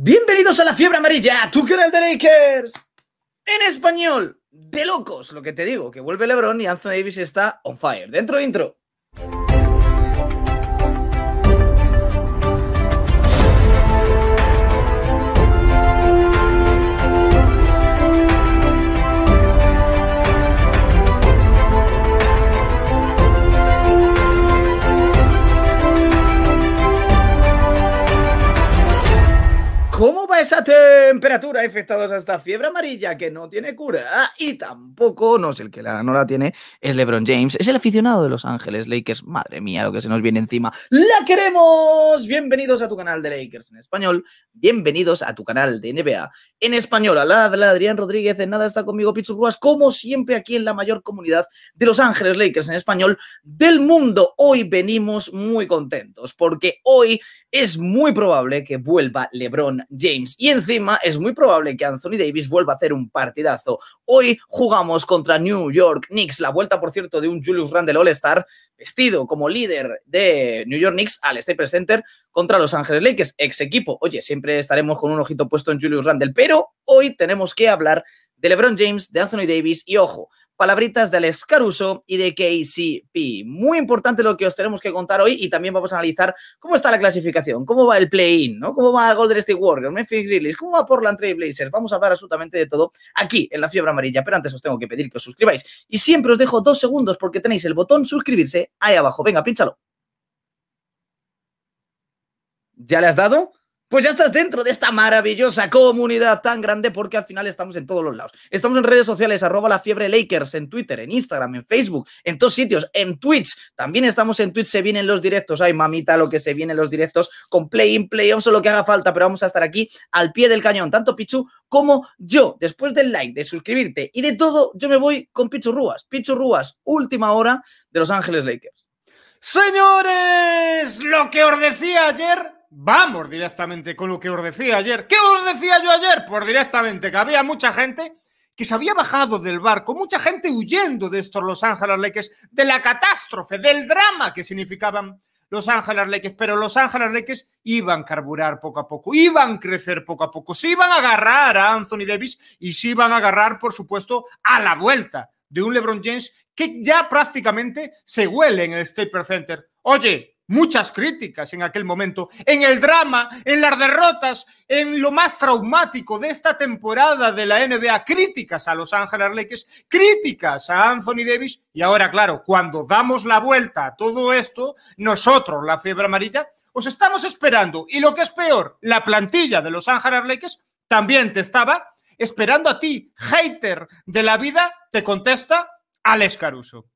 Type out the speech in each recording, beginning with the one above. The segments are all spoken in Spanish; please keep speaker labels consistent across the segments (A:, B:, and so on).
A: Bienvenidos a la fiebre amarilla, tu canal de Lakers. En español, de locos, lo que te digo, que vuelve LeBron y Anthony Davis está on fire. Dentro intro. ¿Cómo esa temperatura infectados esta fiebre amarilla que no tiene cura ah, y tampoco, no sé, el que la, no la tiene es LeBron James, es el aficionado de Los Ángeles Lakers. Madre mía, lo que se nos viene encima. ¡La queremos! Bienvenidos a tu canal de Lakers en español, bienvenidos a tu canal de NBA en español. de Adrián Rodríguez, en nada está conmigo Pichu como siempre aquí en la mayor comunidad de Los Ángeles Lakers en español del mundo. Hoy venimos muy contentos porque hoy es muy probable que vuelva LeBron James y encima es muy probable que Anthony Davis vuelva a hacer un partidazo. Hoy jugamos contra New York Knicks, la vuelta, por cierto, de un Julius Randle All-Star vestido como líder de New York Knicks al Staples Center contra Los Ángeles Lakers, ex equipo. Oye, siempre estaremos con un ojito puesto en Julius Randle, pero hoy tenemos que hablar de LeBron James, de Anthony Davis y ojo, palabritas del Escaruso y de KCP. Muy importante lo que os tenemos que contar hoy y también vamos a analizar cómo está la clasificación, cómo va el play-in, ¿no? cómo va Golden State Warriors, Memphis Grizzlies, cómo va Portland Trail Blazers. Vamos a hablar absolutamente de todo aquí en La Fiebre Amarilla, pero antes os tengo que pedir que os suscribáis y siempre os dejo dos segundos porque tenéis el botón suscribirse ahí abajo. Venga, pínchalo. ¿Ya le has dado? pues ya estás dentro de esta maravillosa comunidad tan grande porque al final estamos en todos los lados. Estamos en redes sociales, arroba la fiebre Lakers, en Twitter, en Instagram, en Facebook, en todos sitios, en Twitch. También estamos en Twitch, se vienen los directos. Ay, mamita, lo que se vienen los directos con play-in, play o lo que haga falta, pero vamos a estar aquí al pie del cañón, tanto Pichu como yo. Después del like, de suscribirte y de todo, yo me voy con Pichu Rúas. Pichu Rúas, última hora de Los Ángeles Lakers.
B: Señores, lo que os decía ayer vamos directamente con lo que os decía ayer. ¿Qué os decía yo ayer? Pues directamente que había mucha gente que se había bajado del barco, mucha gente huyendo de estos Los Ángeles Lakers, de la catástrofe, del drama que significaban los Ángeles Lakers, pero los Ángeles Lakers iban a carburar poco a poco, iban a crecer poco a poco, se iban a agarrar a Anthony Davis y se iban a agarrar, por supuesto, a la vuelta de un LeBron James que ya prácticamente se huele en el Staples Center. Oye, muchas críticas en aquel momento, en el drama, en las derrotas, en lo más traumático de esta temporada de la NBA, críticas a Los Ángeles Lakers, críticas a Anthony Davis y ahora, claro, cuando damos la vuelta a todo esto, nosotros, la fiebre amarilla, os estamos esperando y lo que es peor, la plantilla de Los Ángeles Lakers también te estaba esperando a ti, hater de la vida, te contesta Alex Caruso.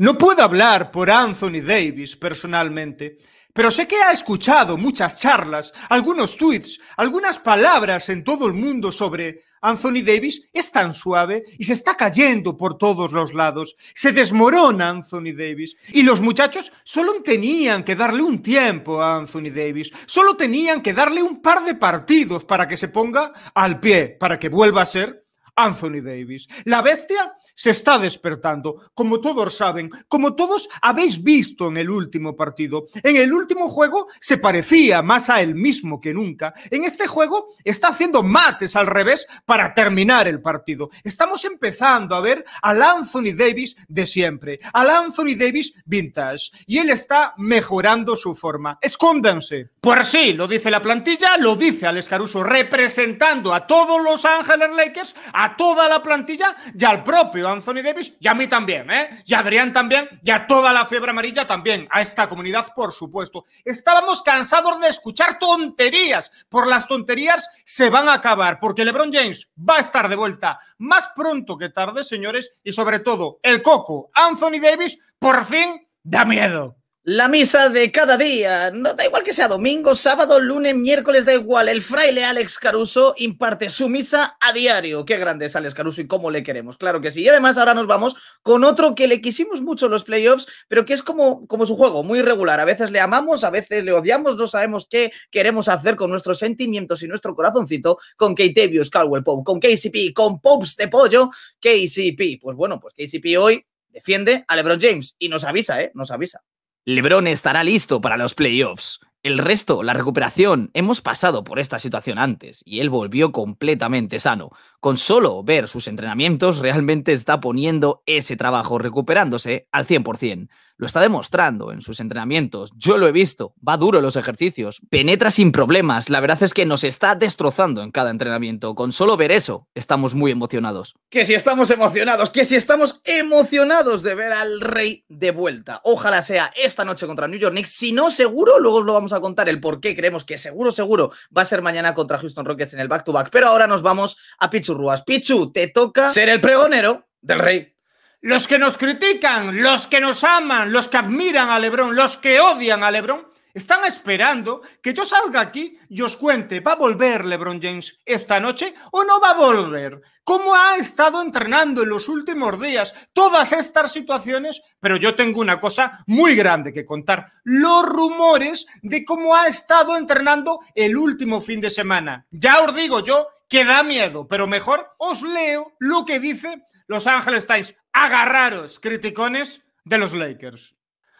B: No puedo hablar por Anthony Davis personalmente, pero sé que ha escuchado muchas charlas, algunos tweets, algunas palabras en todo el mundo sobre Anthony Davis es tan suave y se está cayendo por todos los lados. Se desmorona Anthony Davis y los muchachos solo tenían que darle un tiempo a Anthony Davis, solo tenían que darle un par de partidos para que se ponga al pie, para que vuelva a ser Anthony Davis. La bestia se está despertando, como todos saben, como todos habéis visto en el último partido. En el último juego se parecía más a él mismo que nunca. En este juego está haciendo mates al revés para terminar el partido. Estamos empezando a ver al Anthony Davis de siempre, al Anthony Davis vintage, y él está mejorando su forma. Escóndanse. Por pues sí, lo dice la plantilla, lo dice Al representando a todos los Ángeles Lakers, a toda la plantilla y al propio Anthony Davis y a mí también, ¿eh? Y a Adrián también y a toda la fiebre amarilla también, a esta comunidad, por supuesto. Estábamos cansados de escuchar tonterías. Por las tonterías se van a acabar, porque LeBron James va a estar de vuelta más pronto que tarde, señores, y sobre todo el coco Anthony
A: Davis por fin
B: da miedo.
A: La misa de cada día, no da igual que sea domingo, sábado, lunes, miércoles, da igual. El fraile Alex Caruso imparte su misa a diario. Qué grande es Alex Caruso y cómo le queremos, claro que sí. Y además ahora nos vamos con otro que le quisimos mucho en los playoffs, pero que es como, como su juego, muy regular. A veces le amamos, a veces le odiamos, no sabemos qué queremos hacer con nuestros sentimientos y nuestro corazoncito con Katevius Caldwell Pope, con KCP, con Popes de Pollo, KCP. Pues bueno, pues KCP hoy defiende a LeBron James y nos avisa, ¿eh? Nos avisa. LeBron estará listo para los playoffs. El resto, la recuperación, hemos pasado por esta situación antes y él volvió completamente sano. Con solo ver sus entrenamientos realmente está poniendo ese trabajo recuperándose al 100%. Lo está demostrando en sus entrenamientos. Yo lo he visto. Va duro en los ejercicios. Penetra sin problemas. La verdad es que nos está destrozando en cada entrenamiento. Con solo ver eso, estamos muy emocionados. Que si estamos emocionados, que si estamos emocionados de ver al rey de vuelta. Ojalá sea esta noche contra New York Knicks. Si no, seguro, luego os lo vamos a contar el por qué creemos que seguro, seguro va a ser mañana contra Houston Rockets en el back-to-back. Pero ahora nos vamos a Pichu Ruas. Pichu, te toca ser el pregonero del rey los que nos critican, los que nos aman, los que admiran a Lebron, los
B: que odian a Lebron, están esperando que yo salga aquí y os cuente, ¿va a volver LeBron James esta noche o no va a volver? ¿Cómo ha estado entrenando en los últimos días todas estas situaciones? Pero yo tengo una cosa muy grande que contar, los rumores de cómo ha estado entrenando el último fin de semana. Ya os digo yo que da miedo, pero mejor os leo lo que dice Los Ángeles Times. Agarraros, criticones de los Lakers.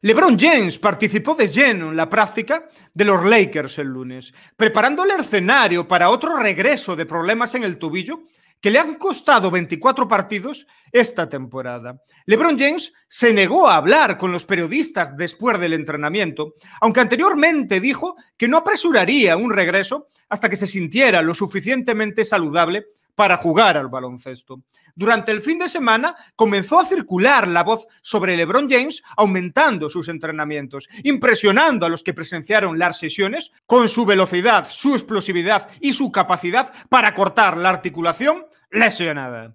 B: LeBron James participó de lleno en la práctica de los Lakers el lunes, preparando el escenario para otro regreso de problemas en el tobillo que le han costado 24 partidos esta temporada. LeBron James se negó a hablar con los periodistas después del entrenamiento, aunque anteriormente dijo que no apresuraría un regreso hasta que se sintiera lo suficientemente saludable para jugar al baloncesto. Durante el fin de semana comenzó a circular la voz sobre LeBron James, aumentando sus entrenamientos, impresionando a los que presenciaron las sesiones con su velocidad, su explosividad y su capacidad para cortar la articulación lesionada.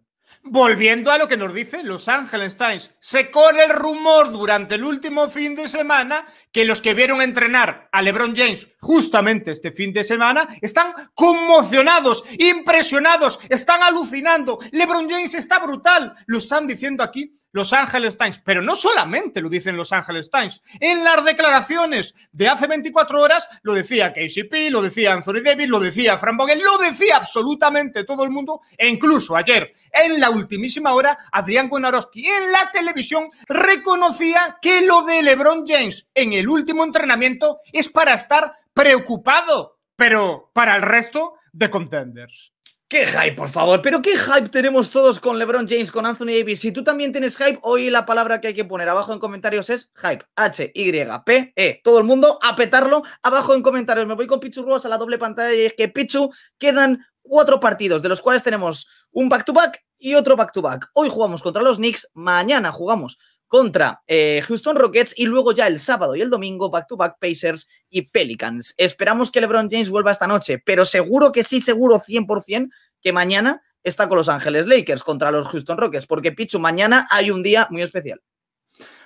B: Volviendo a lo que nos dice Los Angeles Times, se corre el rumor durante el último fin de semana que los que vieron entrenar a LeBron James justamente este fin de semana, están conmocionados, impresionados, están alucinando. LeBron James está brutal, lo están diciendo aquí los Angeles Times. Pero no solamente lo dicen Los Angeles Times. En las declaraciones de hace 24 horas lo decía KCP, lo decía Anthony Davis, lo decía Fran Bogel, lo decía absolutamente todo el mundo. E incluso ayer, en la ultimísima hora, Adrián Konarowski en la televisión reconocía que lo de LeBron James en el último entrenamiento es para estar preocupado, pero para el resto
A: de contenders. Qué hype, por favor. Pero qué hype tenemos todos con LeBron James, con Anthony Davis. Si tú también tienes hype, hoy la palabra que hay que poner abajo en comentarios es hype. H Y P E. Todo el mundo a petarlo abajo en comentarios. Me voy con Pichu Ruas a la doble pantalla y es que Pichu quedan cuatro partidos, de los cuales tenemos un back to back y otro back to back. Hoy jugamos contra los Knicks, mañana jugamos contra eh, Houston Rockets y luego ya el sábado y el domingo back to back Pacers y Pelicans. Esperamos que LeBron James vuelva esta noche, pero seguro que sí, seguro 100% que mañana está con Los Ángeles Lakers contra los Houston Rockets, porque Pichu, mañana hay un día muy especial.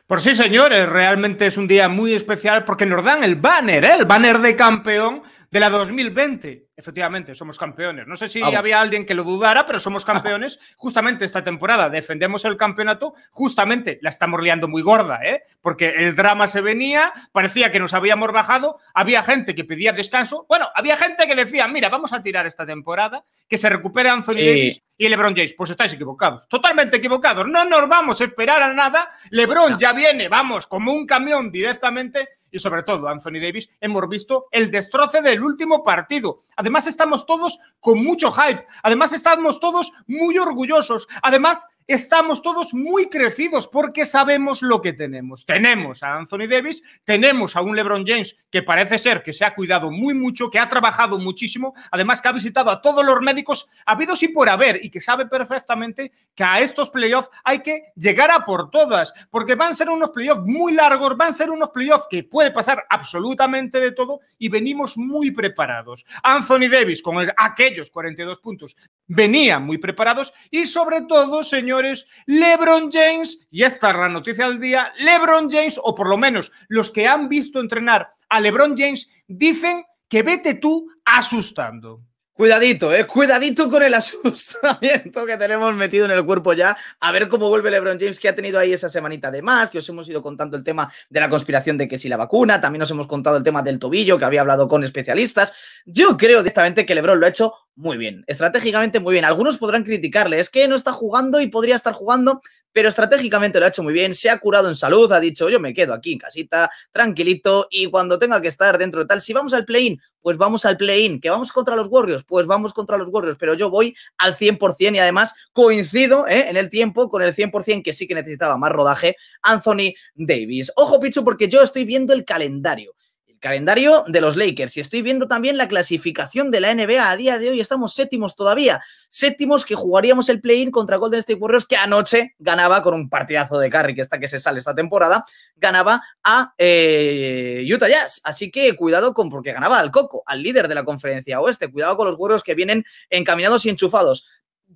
A: por sí, señores, realmente es un día muy
B: especial porque nos dan el banner, ¿eh? el banner de campeón de la 2020. Efectivamente, somos campeones. No sé si había alguien que lo dudara, pero somos campeones. justamente esta temporada defendemos el campeonato. Justamente la estamos liando muy gorda, ¿eh? Porque el drama se venía, parecía que nos habíamos bajado, había gente que pedía descanso. Bueno, había gente que decía, mira, vamos a tirar esta temporada, que se recupere Anthony Davis y LeBron James. Pues estáis equivocados, totalmente equivocados. No nos vamos a esperar a nada. LeBron ya viene, vamos, como un camión directamente y sobre todo Anthony Davis, hemos visto el destroce del último partido. Además estamos todos con mucho hype, además estamos todos muy orgullosos, además estamos todos muy crecidos porque sabemos lo que tenemos. Tenemos a Anthony Davis, tenemos a un LeBron James que parece ser que se ha cuidado muy mucho, que ha trabajado muchísimo, además que ha visitado a todos los médicos habidos y por haber y que sabe perfectamente que a estos playoffs hay que llegar a por todas, porque van a ser unos playoffs muy largos, van a ser unos playoffs que puede pasar absolutamente de todo y venimos muy preparados. Anthony Davis con aquellos 42 puntos venía muy preparados y sobre todo, señor señores, LeBron James, y esta es la noticia del día, LeBron James, o por lo menos los que han
A: visto entrenar a LeBron James, dicen que vete tú asustando. Cuidadito, eh, cuidadito con el asustamiento que tenemos metido en el cuerpo ya. A ver cómo vuelve LeBron James, que ha tenido ahí esa semanita de más, que os hemos ido contando el tema de la conspiración de que si la vacuna, también os hemos contado el tema del tobillo, que había hablado con especialistas. Yo creo directamente que LeBron lo ha hecho muy bien, estratégicamente muy bien. Algunos podrán criticarle, es que no está jugando y podría estar jugando, pero estratégicamente lo ha hecho muy bien, se ha curado en salud, ha dicho yo me quedo aquí en casita, tranquilito, y cuando tenga que estar dentro de tal, si vamos al play-in, pues vamos al play-in, que vamos contra los Warriors, pues vamos contra los Warriors, pero yo voy al 100% y además coincido ¿eh? en el tiempo con el 100% que sí que necesitaba más rodaje, Anthony Davis. Ojo Pichu, porque yo estoy viendo el calendario calendario de los Lakers. Y estoy viendo también la clasificación de la NBA. A día de hoy estamos séptimos todavía. Séptimos que jugaríamos el play-in contra Golden State Warriors, que anoche ganaba con un partidazo de Curry, que está que se sale esta temporada, ganaba a eh, Utah Jazz. Así que cuidado con, porque ganaba al Coco, al líder de la conferencia oeste. Cuidado con los Warriors que vienen encaminados y enchufados.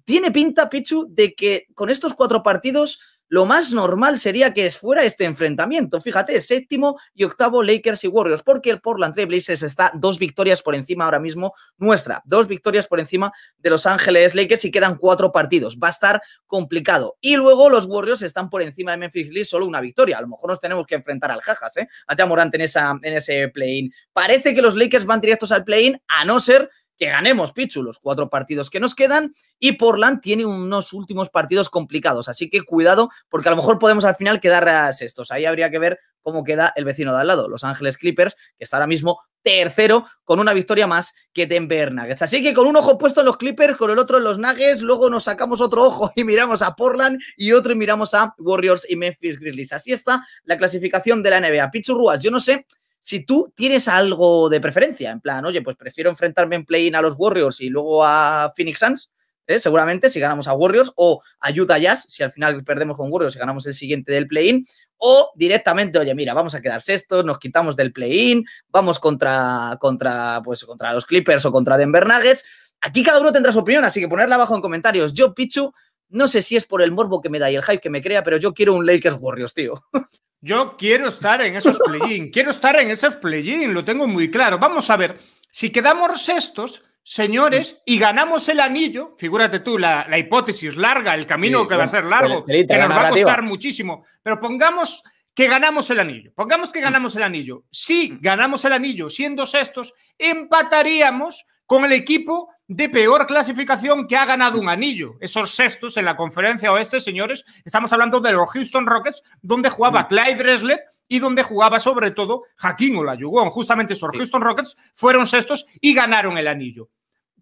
A: Tiene pinta, Pichu, de que con estos cuatro partidos lo más normal sería que fuera este enfrentamiento. Fíjate, séptimo y octavo Lakers y Warriors, porque el Portland Trail Blazers está dos victorias por encima ahora mismo nuestra, dos victorias por encima de Los Ángeles Lakers y quedan cuatro partidos. Va a estar complicado. Y luego los Warriors están por encima de Memphis Grizzlies solo una victoria. A lo mejor nos tenemos que enfrentar al Jajas, ¿eh? A Jamorant en, en ese play-in. Parece que los Lakers van directos al play-in, a no ser que ganemos, Pichu, los cuatro partidos que nos quedan. Y Portland tiene unos últimos partidos complicados, así que cuidado, porque a lo mejor podemos al final quedar a sextos. Ahí habría que ver cómo queda el vecino de al lado, Los Ángeles Clippers, que está ahora mismo tercero con una victoria más que Denver Nuggets. Así que con un ojo puesto en los Clippers, con el otro en los Nuggets, luego nos sacamos otro ojo y miramos a Portland y otro y miramos a Warriors y Memphis Grizzlies. Así está la clasificación de la NBA. Pichu Ruas, yo no sé si tú tienes algo de preferencia, en plan, oye, pues prefiero enfrentarme en play-in a los Warriors y luego a Phoenix Suns, ¿eh? seguramente si ganamos a Warriors, o a Utah Jazz, si al final perdemos con Warriors y ganamos el siguiente del play-in, o directamente, oye, mira, vamos a quedar sextos, nos quitamos del play-in, vamos contra, contra, pues, contra los Clippers o contra Denver Nuggets. Aquí cada uno tendrá su opinión, así que ponerla abajo en comentarios. Yo, Pichu, no sé si es por el morbo que me da y el hype que me crea, pero yo quiero un Lakers Warriors, tío. Yo quiero estar en esos play quiero
B: estar en ese play lo tengo muy claro. Vamos a ver, si quedamos sextos, señores, mm. y ganamos el anillo, figúrate tú, la, hipótesis larga, el camino que va a ser largo, que nos va a costar muchísimo, pero pongamos que ganamos el anillo, pongamos que mm. ganamos el anillo. Si mm. ganamos el anillo siendo sextos, empataríamos con el equipo de peor clasificación que ha ganado un anillo. Esos sextos en la conferencia oeste, señores, estamos hablando de los Houston Rockets, donde jugaba mm. Clyde Dressler y donde jugaba sobre todo Jaquín Olajuwon. Justamente esos Houston Rockets fueron sextos y ganaron el anillo.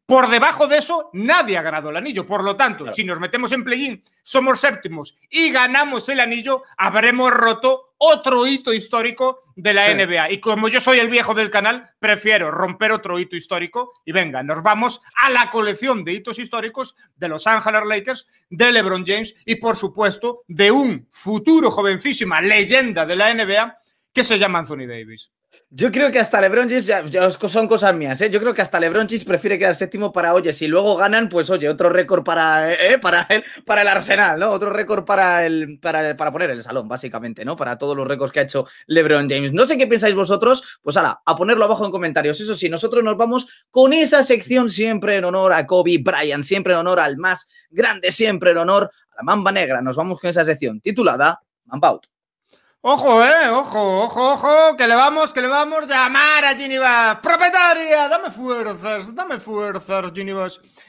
B: Por debajo de eso, nadie ha ganado el anillo. Por lo tanto, si nos metemos en play-in, somos séptimos y ganamos el anillo, habremos roto otro hito histórico de la NBA. Y como yo soy el viejo del canal, prefiero romper otro hito histórico y venga, nos vamos a la colección de hitos históricos de los Angeles Lakers, de LeBron James y por supuesto de un futuro jovencísima leyenda de la NBA ¿Qué se llama Anthony Davis.
A: Yo creo que hasta LeBron James ya, son cosas mías, ¿eh? Yo creo que hasta LeBron James prefiere quedar séptimo para, oye, si luego ganan, pues oye, otro récord para, eh, eh, para, el, para el Arsenal, ¿no? Otro récord para, el, para, para poner el salón, básicamente, ¿no? Para todos los récords que ha hecho LeBron James. No sé qué pensáis vosotros, pues a ponerlo abajo en comentarios. Eso sí, nosotros nos vamos con esa sección siempre en honor a Kobe Bryant, siempre en honor al más grande, siempre en honor a la mamba negra. Nos vamos con esa sección titulada Mamba Out.
B: Ojo, eh, ojo, ojo, ojo, que le vamos, que le vamos a llamar a Ginny Propietaria, dame fuerzas, dame fuerzas, Ginny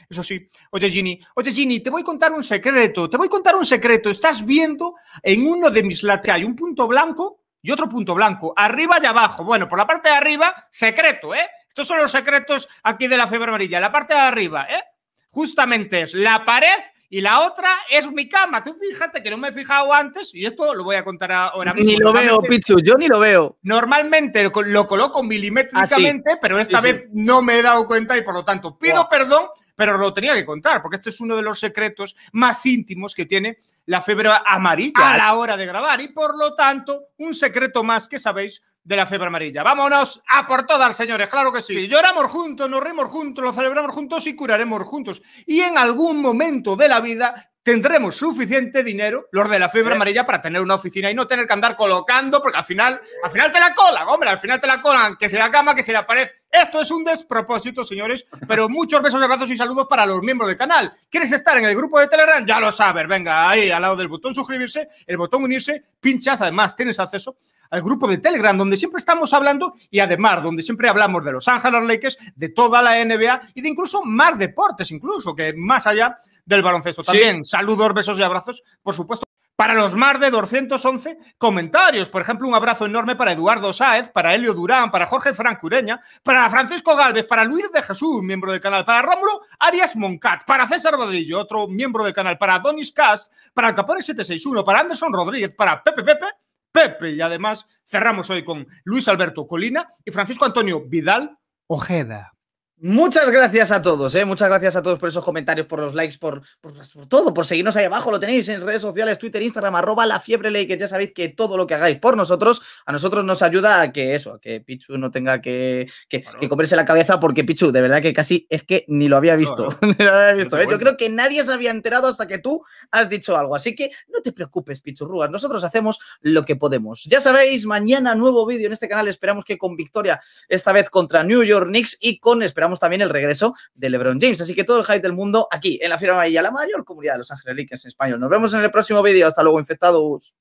B: Eso sí, oye Ginny, oye Ginny, te voy a contar un secreto, te voy a contar un secreto. Estás viendo en uno de mis latas hay un punto blanco y otro punto blanco, arriba y abajo. Bueno, por la parte de arriba, secreto, ¿eh? Estos son los secretos aquí de la fiebre amarilla, la parte de arriba, ¿eh? Justamente es la pared y la otra es mi cama. Tú fíjate que no me he fijado antes y esto lo voy a contar ahora mismo. Ni lo veo, Pichu, yo ni lo veo. Normalmente lo, coloco milimétricamente, ah, pero esta vez no me he dado cuenta y por lo tanto pido perdón, pero lo tenía que contar porque esto es uno de los secretos más íntimos que tiene la fiebre amarilla ah, a la hora de grabar y por lo tanto un secreto más que sabéis de la fiebre amarilla. Vámonos a por todas, señores, claro que sí. Lloramos juntos, nos reímos juntos, lo celebramos juntos y curaremos juntos. Y en algún momento de la vida tendremos suficiente dinero, los de la fiebre amarilla, para tener una oficina y no tener que andar colocando, porque al final, al final te la colan, hombre, al final te la colan, que se la cama, que se la pared Esto es un despropósito, señores, pero muchos besos, abrazos y saludos para los miembros del canal. ¿Quieres estar en el grupo de Telegram? Ya lo sabes, venga, ahí al lado del botón suscribirse, el botón unirse, pinchas, además tienes acceso al grupo de Telegram, donde siempre estamos hablando y además donde siempre hablamos de Los Ángeles Lakers, de toda la NBA y de incluso más deportes, incluso que más allá del baloncesto. También saludos, besos y abrazos, por supuesto. Para los más de 211 comentarios, por ejemplo, un abrazo enorme para Eduardo Sáez, para Helio Durán, para Jorge Ureña, para Francisco Galvez, para Luis de Jesús, miembro del canal, para Rómulo Arias Moncat, para César Badillo, otro miembro del canal, para Donis Cast, para Capone 761, para Anderson Rodríguez, para Pepe Pepe, Pepe. Y además cerramos hoy con Luis Alberto
A: Colina y Francisco Antonio Vidal
B: Ojeda.
A: Muchas gracias a todos, ¿eh? muchas gracias a todos por esos comentarios, por los likes, por, por, todo, por seguirnos ahí abajo. Lo tenéis en redes sociales, Twitter, Instagram, arroba la fiebre ley, que ya sabéis que todo lo que hagáis por nosotros, a nosotros nos ayuda a que eso, a que Pichu no tenga que, que, la cabeza, porque Pichu, de verdad que casi es que ni lo había visto. ¿eh? Yo creo que nadie se había enterado hasta que tú has dicho algo. Así que no te preocupes, Pichu nosotros hacemos lo que podemos. Ya sabéis, mañana nuevo vídeo en este canal. Esperamos que con victoria, esta vez contra New York Knicks y con esperanza también el regreso de LeBron James. Así que todo el hype del mundo aquí, en la Fiera Amarilla, la mayor comunidad de los angeliques en español. Nos vemos en el próximo vídeo. Hasta luego, infectados.